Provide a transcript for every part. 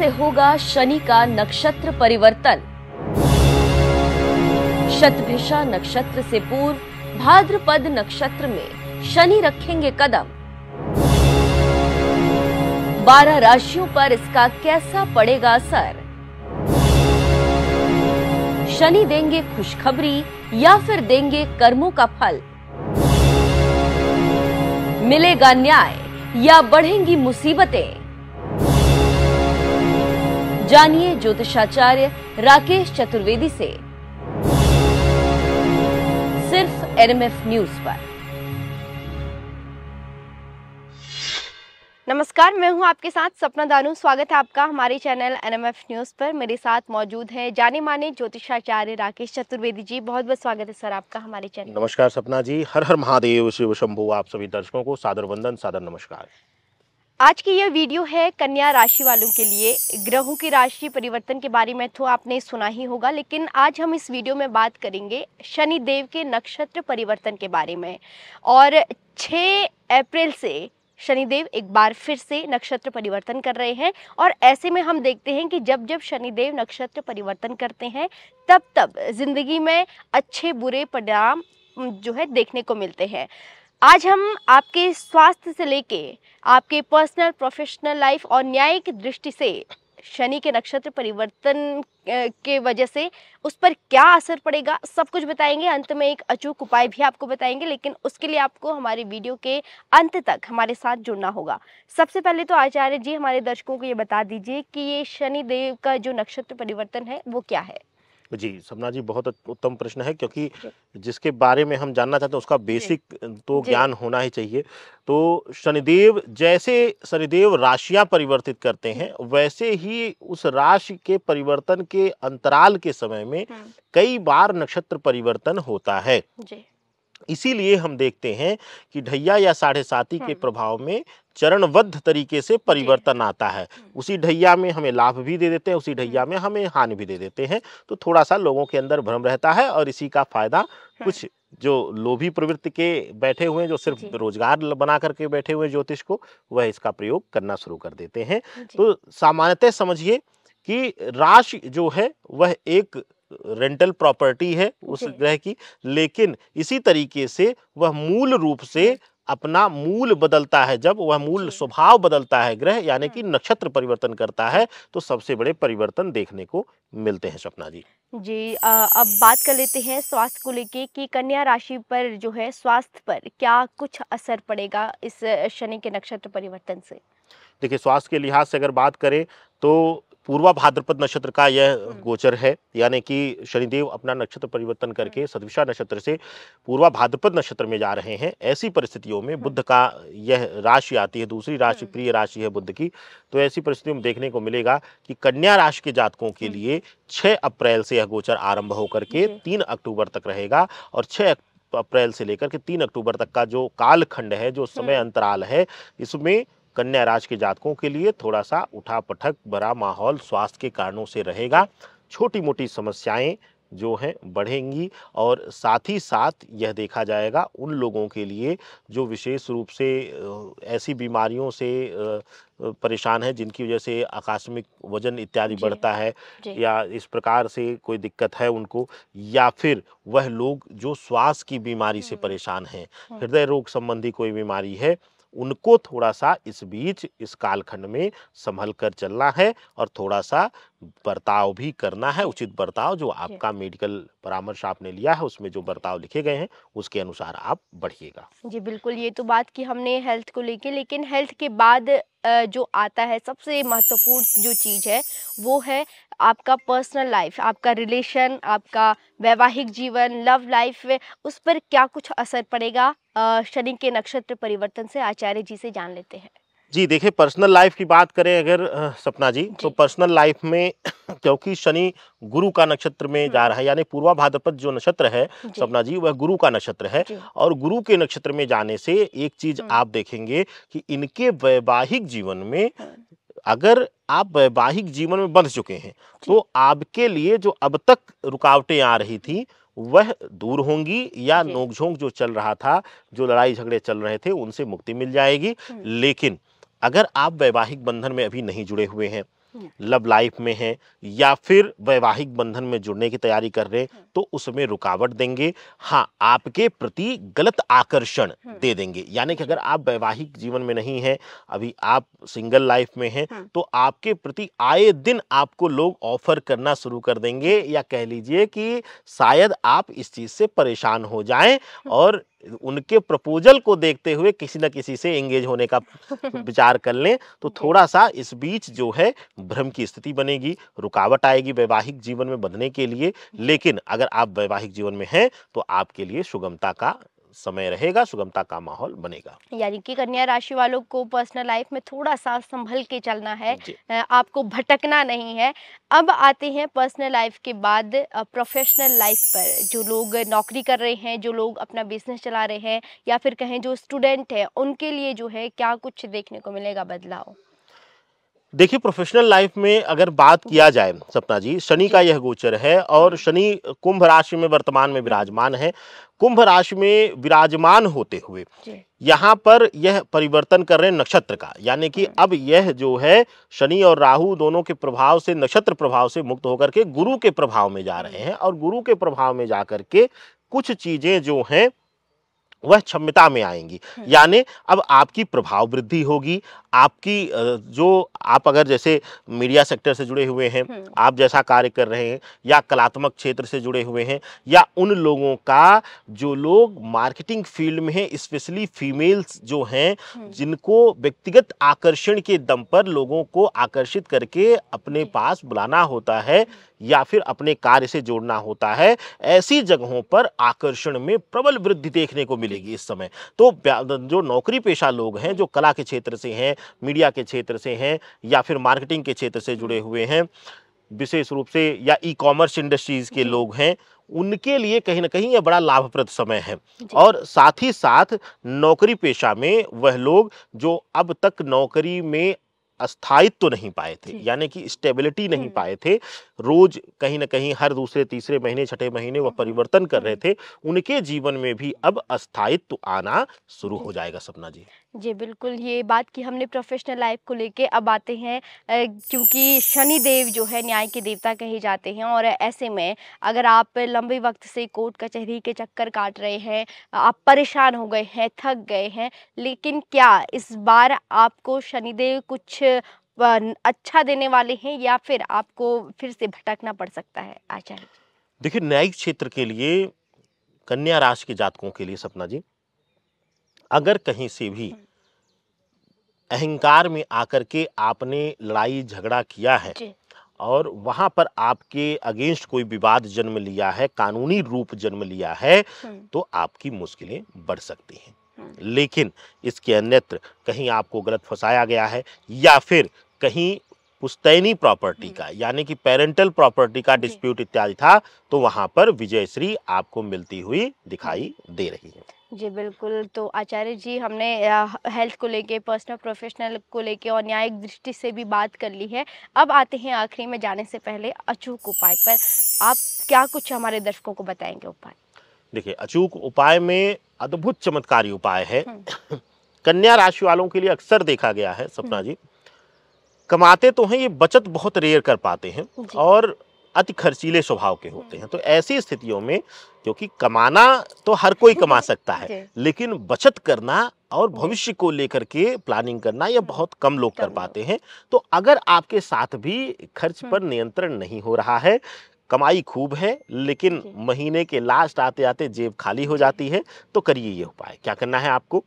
से होगा शनि का नक्षत्र परिवर्तन शतभिषा नक्षत्र से पूर्व भाद्रपद नक्षत्र में शनि रखेंगे कदम बारह राशियों पर इसका कैसा पड़ेगा असर शनि देंगे खुशखबरी या फिर देंगे कर्मों का फल मिलेगा न्याय या बढ़ेंगी मुसीबतें जानिए ज्योतिषाचार्य राकेश चतुर्वेदी से सिर्फ एनएमएफ न्यूज पर नमस्कार मैं हूं आपके साथ सपना दानू स्वागत है आपका हमारे चैनल एनएमएफ न्यूज़ पर मेरे साथ मौजूद हैं जाने माने ज्योतिषाचार्य राकेश चतुर्वेदी जी बहुत बहुत स्वागत है सर आपका हमारे चैनल नमस्कार सपना जी हर हर महादेव शिव शंभु आप सभी दर्शकों को सादर वंदन सादर नमस्कार आज की यह वीडियो है कन्या राशि वालों के लिए ग्रहों की राशि परिवर्तन के बारे में तो आपने सुना ही होगा लेकिन आज हम इस वीडियो में बात करेंगे शनि देव के नक्षत्र परिवर्तन के बारे में और 6 अप्रैल से शनिदेव एक बार फिर से नक्षत्र परिवर्तन कर रहे हैं और ऐसे में हम देखते हैं कि जब जब शनिदेव नक्षत्र परिवर्तन करते हैं तब तब जिंदगी में अच्छे बुरे परिणाम जो है देखने को मिलते हैं आज हम आपके स्वास्थ्य से लेके आपके पर्सनल प्रोफेशनल लाइफ और न्यायिक दृष्टि से शनि के नक्षत्र परिवर्तन के वजह से उस पर क्या असर पड़ेगा सब कुछ बताएंगे अंत में एक अचूक उपाय भी आपको बताएंगे लेकिन उसके लिए आपको हमारे वीडियो के अंत तक हमारे साथ जुड़ना होगा सबसे पहले तो आचार्य जी हमारे दर्शकों को ये बता दीजिए कि ये शनि देव का जो नक्षत्र परिवर्तन है वो क्या है जी सपना जी बहुत उत्तम प्रश्न है क्योंकि जिसके बारे में हम जानना चाहते हैं उसका बेसिक तो ज्ञान होना ही चाहिए तो शनिदेव जैसे शनिदेव राशियां परिवर्तित करते हैं वैसे ही उस राशि के परिवर्तन के अंतराल के समय में हाँ। कई बार नक्षत्र परिवर्तन होता है जी इसीलिए हम देखते हैं कि ढैया या साढ़े साथी के हम्म। प्रभाव में चरणबद्ध तरीके से परिवर्तन आता है हम्म। उसी ढैया में हमें लाभ भी दे देते हैं उसी हम्म। ढैया में हमें हानि भी दे देते हैं तो थोड़ा सा लोगों के अंदर भ्रम रहता है और इसी का फायदा कुछ जो लोभी प्रवृत्ति के बैठे हुए जो सिर्फ रोजगार बना करके बैठे हुए ज्योतिष को वह इसका प्रयोग करना शुरू कर देते हैं तो सामान्यतः समझिए कि राशि जो है वह एक रेंटल प्रॉपर्टी है उस ग्रह की लेकिन इसी तरीके से वह मूल रूप से अपना मूल बदलता है जब वह मूल स्वभाव बदलता है ग्रह यानी कि हाँ। नक्षत्र परिवर्तन करता है तो सबसे बड़े परिवर्तन देखने को मिलते हैं सपना जी जी आ, अब बात कर लेते हैं स्वास्थ्य को लेके कि कन्या राशि पर जो है स्वास्थ्य पर क्या कुछ असर पड़ेगा इस शनि के नक्षत्र परिवर्तन से देखिए स्वास्थ्य के लिहाज से अगर बात करें तो पूर्वा भाद्रपद नक्षत्र का यह हम्म। गोचर है यानी कि शनिदेव अपना नक्षत्र परिवर्तन करके हम्म। सदविशा नक्षत्र से पूर्वा भाद्रपद नक्षत्र में जा रहे हैं ऐसी परिस्थितियों में हम्म। बुद्ध का यह राशि आती है दूसरी राशि प्रिय राशि है बुद्ध की तो ऐसी परिस्थितियों में देखने को मिलेगा कि कन्या राशि के जातकों के लिए छः अप्रैल से यह गोचर आरंभ होकर के तीन अक्टूबर तक रहेगा और छः अप्रैल से लेकर के तीन अक्टूबर तक का जो कालखंड है जो समय अंतराल है इसमें कन्या राज के जातकों के लिए थोड़ा सा उठा पटक भरा माहौल स्वास्थ्य के कारणों से रहेगा छोटी मोटी समस्याएं जो हैं बढ़ेंगी और साथ ही साथ यह देखा जाएगा उन लोगों के लिए जो विशेष रूप से ऐसी बीमारियों से परेशान है जिनकी वजह से आकस्मिक वजन इत्यादि बढ़ता है या इस प्रकार से कोई दिक्कत है उनको या फिर वह लोग जो श्वास की बीमारी से परेशान हैं हृदय रोग संबंधी कोई बीमारी है उनको थोड़ा सा इस बीच इस कालखंड में संभल कर चलना है और थोड़ा सा बर्ताव भी करना है उचित बर्ताव जो आपका मेडिकल परामर्श आपने लिया है उसमें जो बर्ताव लिखे गए हैं उसके अनुसार आप बढ़िएगा जी बिल्कुल ये तो बात की हमने हेल्थ को लेके लेकिन हेल्थ के बाद जो आता है सबसे महत्वपूर्ण जो चीज़ है वो है आपका पर्सनल लाइफ आपका रिलेशन आपका वैवाहिक जीवन लव लाइफ उस पर क्या कुछ असर पड़ेगा शनि के नक्षत्र परिवर्तन से आचार्य जी से जान लेते हैं जी देखिए पर्सनल लाइफ की बात करें अगर सपना जी, तो जी तो पर्सनल लाइफ में क्योंकि शनि गुरु का नक्षत्र में जा हम्म। रहा है यानी पूर्वा भाद्रपद जो नक्षत्र है जी। सपना जी वह गुरु का नक्षत्र है और गुरु के नक्षत्र में जाने से एक चीज हम्म। आप देखेंगे कि इनके वैवाहिक जीवन में हाँ। अगर आप वैवाहिक जीवन में बंध चुके हैं तो आपके लिए जो अब तक रुकावटें आ रही थी वह दूर होंगी या नोकझोंक जो चल रहा था जो लड़ाई झगड़े चल रहे थे उनसे मुक्ति मिल जाएगी हम्म। लेकिन अगर आप वैवाहिक बंधन में अभी नहीं जुड़े हुए हैं हम्म। लव लाइफ में हैं या फिर वैवाहिक बंधन में जुड़ने की तैयारी कर रहे हैं हम्म। तो उसमें रुकावट देंगे हाँ आपके प्रति गलत आकर्षण हम्म। दे देंगे यानी कि अगर आप वैवाहिक जीवन में नहीं हैं अभी आप सिंगल लाइफ में हैं तो आपके प्रति आए दिन आपको लोग ऑफर करना शुरू कर देंगे या कह लीजिए कि शायद आप इस चीज़ से परेशान हो जाएं और उनके प्रपोजल को देखते हुए किसी न किसी से एंगेज होने का विचार कर लें तो थोड़ा सा इस बीच जो है भ्रम की स्थिति बनेगी रुकावट आएगी वैवाहिक जीवन में बंधने के लिए लेकिन अगर आप वैवाहिक जीवन में हैं तो आपके लिए सुगमता का समय रहेगा सुगमता का माहौल बनेगा यानी कि कन्या राशि वालों को पर्सनल लाइफ में थोड़ा सा संभल के चलना है आपको भटकना नहीं है अब आते हैं पर्सनल लाइफ के बाद प्रोफेशनल लाइफ पर जो लोग नौकरी कर रहे हैं जो लोग अपना बिजनेस चला रहे हैं या फिर कहें जो स्टूडेंट है उनके लिए जो है क्या कुछ देखने को मिलेगा बदलाव देखिए प्रोफेशनल लाइफ में अगर बात किया जाए सपना जी शनि का यह गोचर है और शनि कुंभ राशि में वर्तमान में विराजमान है कुंभ राशि में विराजमान होते हुए यहाँ पर यह परिवर्तन कर रहे नक्षत्र का यानी कि हम्म। अब यह जो है शनि और राहु दोनों के प्रभाव से नक्षत्र प्रभाव से मुक्त होकर के गुरु के प्रभाव में जा रहे हैं और गुरु के प्रभाव में जा के कुछ चीज़ें जो हैं वह क्षमता में आएंगी हम्म। यानी अब आपकी प्रभाव वृद्धि होगी आपकी जो आप अगर जैसे मीडिया सेक्टर से जुड़े हुए हैं हम्म। आप जैसा कार्य कर रहे हैं या कलात्मक क्षेत्र से जुड़े हुए हैं या उन लोगों का जो लोग मार्केटिंग फील्ड में हैं स्पेशली फीमेल्स जो हैं हम्म। जिनको व्यक्तिगत आकर्षण के दम पर लोगों को आकर्षित करके अपने पास बुलाना होता है या फिर अपने कार्य से जोड़ना होता है ऐसी जगहों पर आकर्षण में प्रबल वृद्धि देखने को मिलेगी इस समय तो जो नौकरी पेशा लोग हैं जो कला के क्षेत्र से हैं मीडिया के क्षेत्र से हैं या फिर मार्केटिंग के क्षेत्र से जुड़े हुए हैं विशेष रूप से या ई कॉमर्स इंडस्ट्रीज़ के लोग हैं उनके लिए कहीं ना कहीं यह बड़ा लाभप्रद समय है और साथ ही साथ नौकरी पेशा में वह लोग जो अब तक नौकरी में अस्थायित्व तो नहीं पाए थे यानी कि स्टेबिलिटी नहीं हम्म। पाए थे रोज कहीं ना कहीं हर दूसरे तीसरे महीने छठे महीने वह हम्म। परिवर्तन कर रहे हम्म। थे उनके जीवन में भी अब अस्थायित्व तो आना शुरू हो जाएगा सपना जी जी बिल्कुल ये बात की हमने प्रोफेशनल लाइफ को लेके अब आते हैं क्योंकि शनि देव जो है न्याय के देवता कहे जाते हैं और ऐसे में अगर आप लंबे वक्त से कोर्ट कचहरी के चक्कर काट रहे हैं आप परेशान हो गए हैं थक गए हैं लेकिन क्या इस बार आपको शनिदेव कुछ अच्छा देने वाले हैं या फिर आपको फिर से भटकना पड़ सकता है आचार्य देखिए न्यायिक क्षेत्र के लिए कन्या राशि के जातकों के लिए सपना जी अगर कहीं से भी हम्म। अहंकार में आकर के आपने लड़ाई झगड़ा किया है और वहाँ पर आपके अगेंस्ट कोई विवाद जन्म लिया है कानूनी रूप जन्म लिया है हम्म। तो आपकी मुश्किलें बढ़ सकती हैं हम्म। लेकिन इसके अन्यत्र कहीं आपको गलत फंसाया गया है या फिर कहीं पुस्तैनी प्रॉपर्टी हम्म। का यानी कि पेरेंटल प्रॉपर्टी का डिस्प्यूट इत्यादि था तो वहाँ पर विजयश्री आपको मिलती हुई दिखाई दे रही है जी बिल्कुल तो आचार्य जी हमने हेल्थ को लेके पर्सनल प्रोफेशनल को लेके और न्यायिक दृष्टि से भी बात कर ली है अब आते हैं आखिरी में जाने से पहले अचूक उपाय पर आप क्या कुछ हमारे दर्शकों को बताएंगे उपाय देखिए अचूक उपाय में अद्भुत चमत्कारी उपाय है हम्म। कन्या राशि वालों के लिए अक्सर देखा गया है सपना हम्म। जी कमाते तो हैं ये बचत बहुत रेयर कर पाते हैं और अति खर्चीले स्वभाव के होते हैं तो ऐसी स्थितियों में क्योंकि कमाना तो हर कोई कमा सकता है लेकिन बचत करना और भविष्य को लेकर के प्लानिंग करना यह हाँ। बहुत कम लोग कर पाते हैं तो अगर आपके साथ भी खर्च हाँ। पर नियंत्रण नहीं हो रहा है कमाई खूब है लेकिन महीने के लास्ट आते आते जेब खाली हो जाती है तो करिए ये उपाय क्या करना है आपको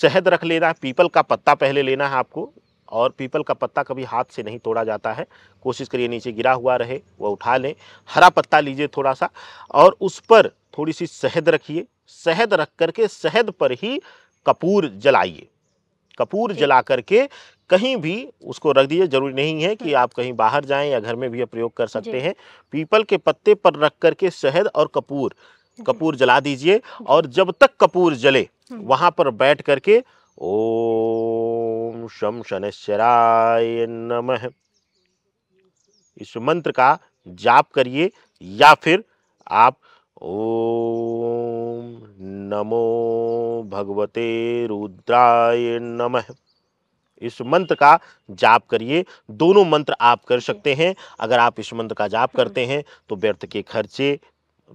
शहद रख लेना पीपल का पत्ता पहले लेना है आपको और पीपल का पत्ता कभी हाथ से नहीं तोड़ा जाता है कोशिश करिए नीचे गिरा हुआ रहे वह उठा लें हरा पत्ता लीजिए थोड़ा सा और उस पर थोड़ी सी शहद रखिए शहद रख करके शहद पर ही कपूर जलाइए कपूर जला करके कहीं भी उसको रख दीजिए जरूरी नहीं है कि हम्म। आप कहीं बाहर जाएं या घर में भी प्रयोग कर सकते हैं पीपल के पत्ते पर रख करके शहद और कपूर हम्म। कपूर जला दीजिए और जब तक कपूर जले हम्म। वहां पर बैठ करके ओ ओम शम शनिश्चराय नमः इस मंत्र का जाप करिए या फिर आप ओम नमो भगवते रुद्राय नमः इस मंत्र का जाप करिए दोनों मंत्र आप कर सकते हैं अगर आप इस मंत्र का जाप करते हैं तो व्यर्थ के खर्चे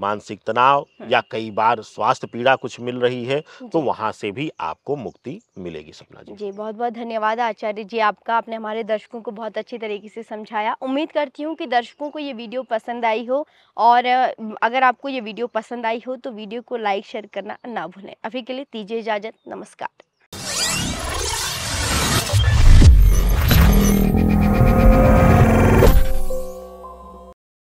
मानसिक तनाव हाँ। या कई बार स्वास्थ्य पीड़ा कुछ मिल रही है तो वहाँ से भी आपको मुक्ति मिलेगी सपना जी जी बहुत बहुत धन्यवाद आचार्य जी आपका आपने हमारे दर्शकों को बहुत अच्छी तरीके से समझाया उम्मीद करती हूँ कि दर्शकों को ये वीडियो पसंद आई हो और अगर आपको ये वीडियो पसंद आई हो तो वीडियो को लाइक शेयर करना ना भूलें अभी के लिए दीजिए इजाज़त नमस्कार